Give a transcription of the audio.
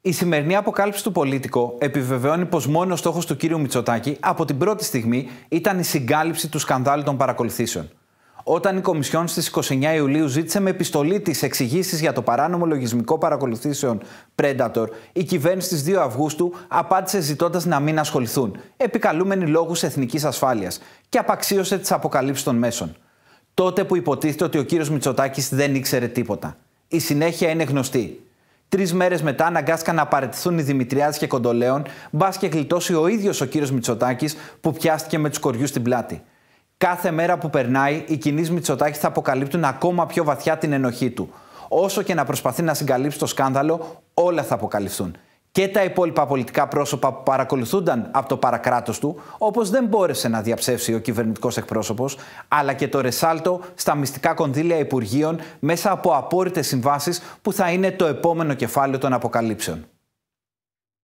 Η σημερινή αποκάλυψη του Πολίτικο επιβεβαιώνει πως μόνο ο στόχος του κ. Μητσοτάκη από την πρώτη στιγμή ήταν η συγκάλυψη του σκανδάλου των παρακολουθήσεων. Όταν η Κομισιόν στις 29 Ιουλίου ζήτησε με επιστολή τη εξηγήσεις για το παράνομο λογισμικό παρακολουθήσεων Predator, η κυβέρνηση τη 2 Αυγούστου απάντησε ζητώντας να μην ασχοληθούν, επικαλούμενη λόγους εθνικής ασφάλειας, και απαξίωσε τις αποκαλύψεις των μέσων. Τότε που υποτίθεται ότι ο κύριος Μητσοτάκης δεν ήξερε τίποτα. Η συνέχεια είναι γνωστή. Τρεις μέρες μετά αναγκάστηκαν να παραιτηθούν οι Δημητριάδε και Κοντολέων, μπας και γλιτώσει ο ίδιος ο κύριος Μητσοτάκης που πιάστηκε με τους κοριούς στην πλάτη. Κάθε μέρα που περνάει, οι κοινεί Μητσοτάκης θα αποκαλύπτουν ακόμα πιο βαθιά την ενοχή του. Όσο και να προσπαθεί να συγκαλύψει το σκάνδαλο, όλα θα αποκαλυφθούν και τα υπόλοιπα πολιτικά πρόσωπα που παρακολουθούνταν από το παρακράτος του, όπως δεν μπόρεσε να διαψεύσει ο κυβερνητικός εκπρόσωπος, αλλά και το ρεσάλτο στα μυστικά κονδύλια Υπουργείων μέσα από απόρριτες συμβάσεις που θα είναι το επόμενο κεφάλαιο των αποκαλύψεων.